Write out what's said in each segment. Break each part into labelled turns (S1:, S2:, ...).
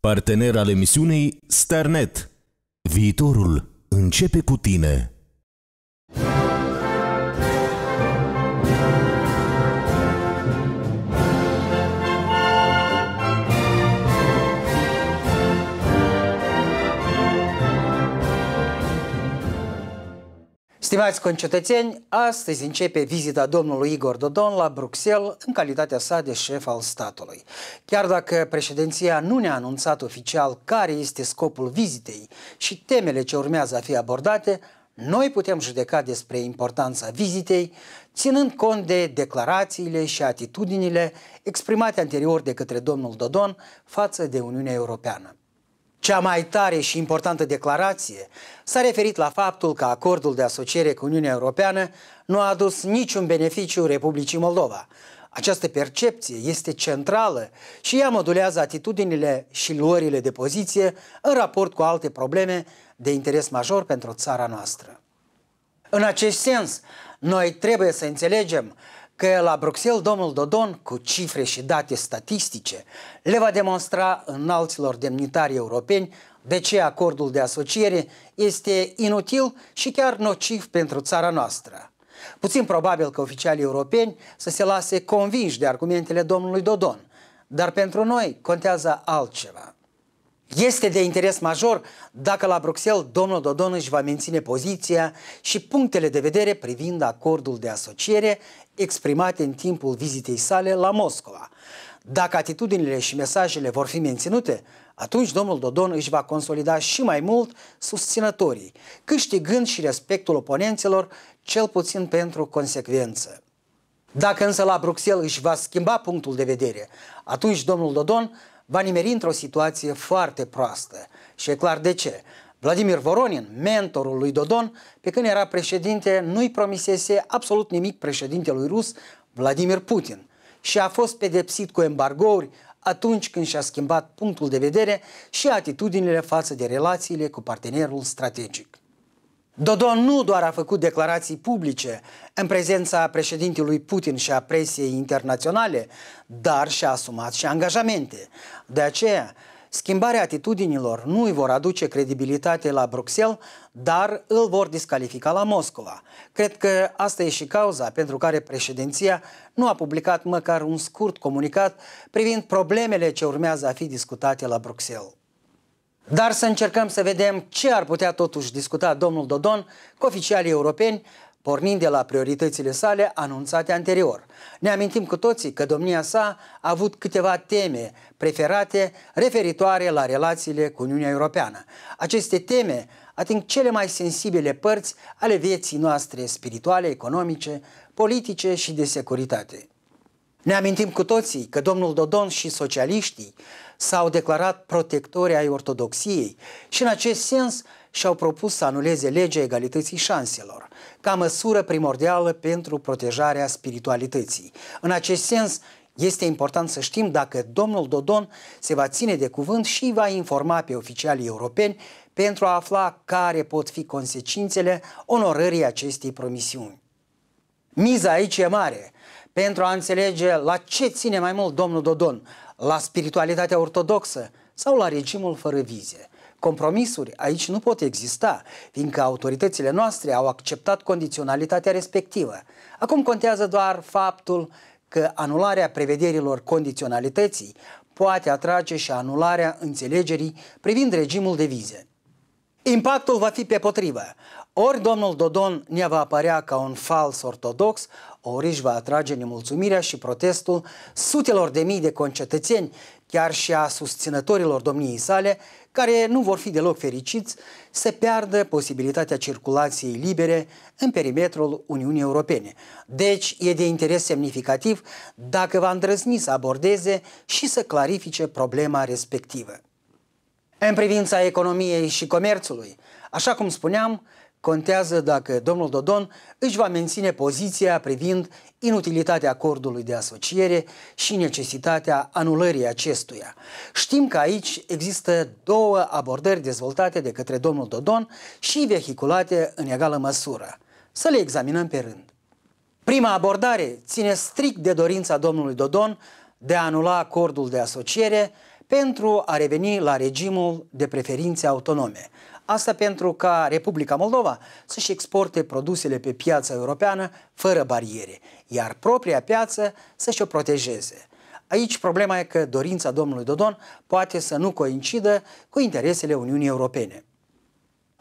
S1: Partener al emisiunii Starnet. Viitorul începe cu tine. Stimați concetățeni, astăzi începe vizita domnului Igor Dodon la Bruxelles în calitatea sa de șef al statului. Chiar dacă președinția nu ne-a anunțat oficial care este scopul vizitei și temele ce urmează a fi abordate, noi putem judeca despre importanța vizitei, ținând cont de declarațiile și atitudinile exprimate anterior de către domnul Dodon față de Uniunea Europeană. Cea mai tare și importantă declarație s-a referit la faptul că acordul de asociere cu Uniunea Europeană nu a adus niciun beneficiu Republicii Moldova. Această percepție este centrală și ea modulează atitudinile și luările de poziție în raport cu alte probleme de interes major pentru țara noastră. În acest sens, noi trebuie să înțelegem că la Bruxelles domnul Dodon, cu cifre și date statistice, le va demonstra înalților demnitari europeni de ce acordul de asociere este inutil și chiar nociv pentru țara noastră. Puțin probabil că oficialii europeni să se lase convinși de argumentele domnului Dodon, dar pentru noi contează altceva. Este de interes major dacă la Bruxelles domnul Dodon își va menține poziția și punctele de vedere privind acordul de asociere, exprimate în timpul vizitei sale la Moscova. Dacă atitudinile și mesajele vor fi menținute, atunci domnul Dodon își va consolida și mai mult susținătorii, câștigând și respectul oponenților, cel puțin pentru consecvență. Dacă însă la Bruxelles își va schimba punctul de vedere, atunci domnul Dodon va nimeri într-o situație foarte proastă. Și e clar de ce. Vladimir Voronin, mentorul lui Dodon, pe când era președinte, nu-i promisese absolut nimic președintelui rus Vladimir Putin și a fost pedepsit cu embargouri atunci când și-a schimbat punctul de vedere și atitudinile față de relațiile cu partenerul strategic. Dodon nu doar a făcut declarații publice în prezența președintelui Putin și a presiei internaționale, dar și-a asumat și angajamente. De aceea, Schimbarea atitudinilor nu îi vor aduce credibilitate la Bruxelles, dar îl vor discalifica la Moscova. Cred că asta e și cauza pentru care președinția nu a publicat măcar un scurt comunicat privind problemele ce urmează a fi discutate la Bruxelles. Dar să încercăm să vedem ce ar putea totuși discuta domnul Dodon cu oficialii europeni pornind de la prioritățile sale anunțate anterior. Ne amintim cu toții că domnia sa a avut câteva teme preferate referitoare la relațiile cu Uniunea Europeană. Aceste teme ating cele mai sensibile părți ale vieții noastre spirituale, economice, politice și de securitate. Ne amintim cu toții că domnul Dodon și socialiștii s-au declarat protectori ai ortodoxiei și în acest sens și-au propus să anuleze legea egalității șanselor, ca măsură primordială pentru protejarea spiritualității. În acest sens, este important să știm dacă domnul Dodon se va ține de cuvânt și va informa pe oficialii europeni pentru a afla care pot fi consecințele onorării acestei promisiuni. Miza aici e mare pentru a înțelege la ce ține mai mult domnul Dodon, la spiritualitatea ortodoxă sau la regimul fără vize. Compromisuri aici nu pot exista, fiindcă autoritățile noastre au acceptat condiționalitatea respectivă. Acum contează doar faptul că anularea prevederilor condiționalității poate atrage și anularea înțelegerii privind regimul de vize. Impactul va fi pe potrivă. Ori domnul Dodon ne va apărea ca un fals ortodox, ori își va atrage nemulțumirea și protestul sutelor de mii de concetățeni chiar și a susținătorilor domniei sale, care nu vor fi deloc fericiți să piardă posibilitatea circulației libere în perimetrul Uniunii Europene. Deci e de interes semnificativ dacă va îndrăzni să abordeze și să clarifice problema respectivă. În privința economiei și comerțului, așa cum spuneam, Contează dacă domnul Dodon își va menține poziția privind inutilitatea acordului de asociere și necesitatea anulării acestuia. Știm că aici există două abordări dezvoltate de către domnul Dodon și vehiculate în egală măsură. Să le examinăm pe rând. Prima abordare ține strict de dorința domnului Dodon de a anula acordul de asociere pentru a reveni la regimul de preferințe autonome, Asta pentru ca Republica Moldova să-și exporte produsele pe piața europeană fără bariere, iar propria piață să-și o protejeze. Aici problema e că dorința domnului Dodon poate să nu coincidă cu interesele Uniunii Europene.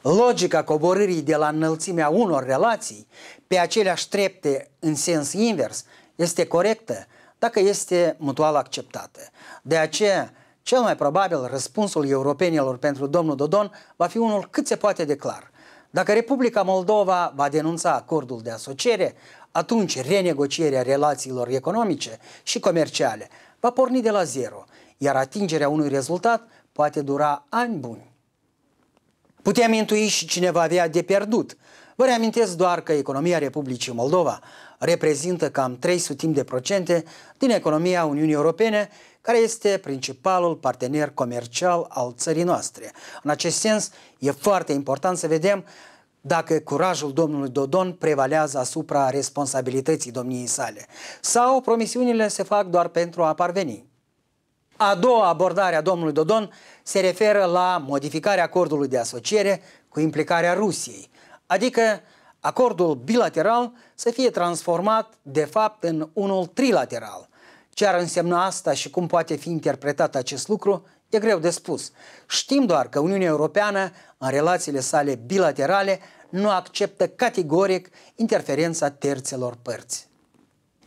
S1: Logica coborârii de la înălțimea unor relații pe aceleași trepte în sens invers este corectă dacă este mutual acceptată. De aceea, cel mai probabil răspunsul europenilor pentru domnul Dodon va fi unul cât se poate de clar. Dacă Republica Moldova va denunța acordul de asociere, atunci renegocierea relațiilor economice și comerciale va porni de la zero, iar atingerea unui rezultat poate dura ani buni. Putem intui și cine va avea de pierdut, Vă reamintesc doar că economia Republicii Moldova reprezintă cam 300 de procente din economia Uniunii Europene, care este principalul partener comercial al țării noastre. În acest sens, e foarte important să vedem dacă curajul domnului Dodon prevalează asupra responsabilității domniei sale sau promisiunile se fac doar pentru a parveni. A doua abordare a domnului Dodon se referă la modificarea acordului de asociere cu implicarea Rusiei – adică acordul bilateral să fie transformat de fapt în unul trilateral. Ce ar însemna asta și cum poate fi interpretat acest lucru e greu de spus. Știm doar că Uniunea Europeană, în relațiile sale bilaterale, nu acceptă categoric interferența terțelor părți.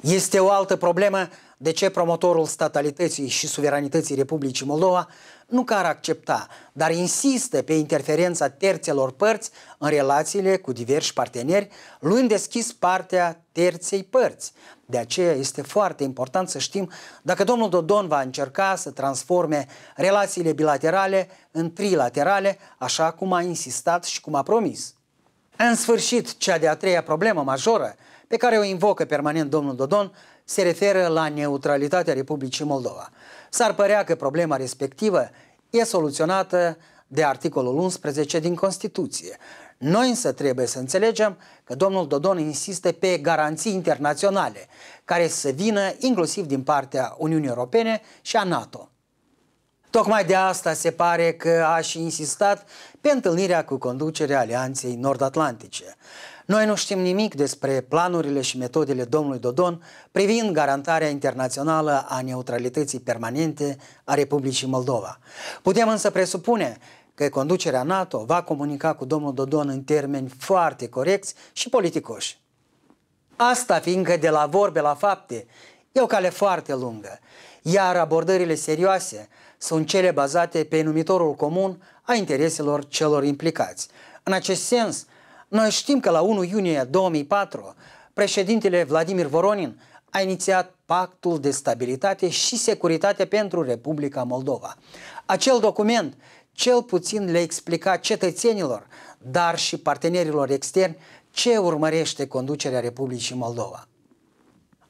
S1: Este o altă problemă de ce promotorul statalității și suveranității Republicii Moldova nu că ar accepta, dar insistă pe interferența terțelor părți în relațiile cu diversi parteneri, luând deschis partea terței părți. De aceea este foarte important să știm dacă domnul Dodon va încerca să transforme relațiile bilaterale în trilaterale, așa cum a insistat și cum a promis. În sfârșit, cea de-a treia problemă majoră pe care o invocă permanent domnul Dodon se referă la neutralitatea Republicii Moldova – S-ar părea că problema respectivă e soluționată de articolul 11 din Constituție. Noi însă trebuie să înțelegem că domnul Dodon insistă pe garanții internaționale, care să vină inclusiv din partea Uniunii Europene și a NATO. Tocmai de asta se pare că a și insistat pe întâlnirea cu conducerea Alianței Nord-Atlantice. Noi nu știm nimic despre planurile și metodele domnului Dodon privind garantarea internațională a neutralității permanente a Republicii Moldova. Putem însă presupune că conducerea NATO va comunica cu domnul Dodon în termeni foarte corecți și politicoși. Asta fiindcă de la vorbe la fapte e o cale foarte lungă, iar abordările serioase sunt cele bazate pe numitorul comun a intereselor celor implicați. În acest sens, noi știm că la 1 iunie 2004 președintele Vladimir Voronin a inițiat Pactul de Stabilitate și Securitate pentru Republica Moldova. Acel document cel puțin le explica cetățenilor, dar și partenerilor externi ce urmărește conducerea Republicii Moldova.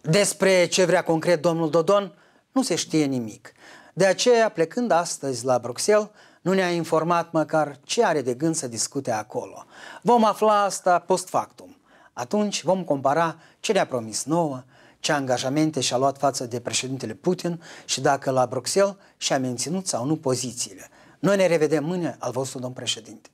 S1: Despre ce vrea concret domnul Dodon nu se știe nimic. De aceea, plecând astăzi la Bruxelles, nu ne-a informat măcar ce are de gând să discute acolo. Vom afla asta post factum. Atunci vom compara ce ne-a promis nouă, ce angajamente și-a luat față de președintele Putin și dacă la Bruxelles și-a menținut sau nu pozițiile. Noi ne revedem mâine al vostru domn președinte.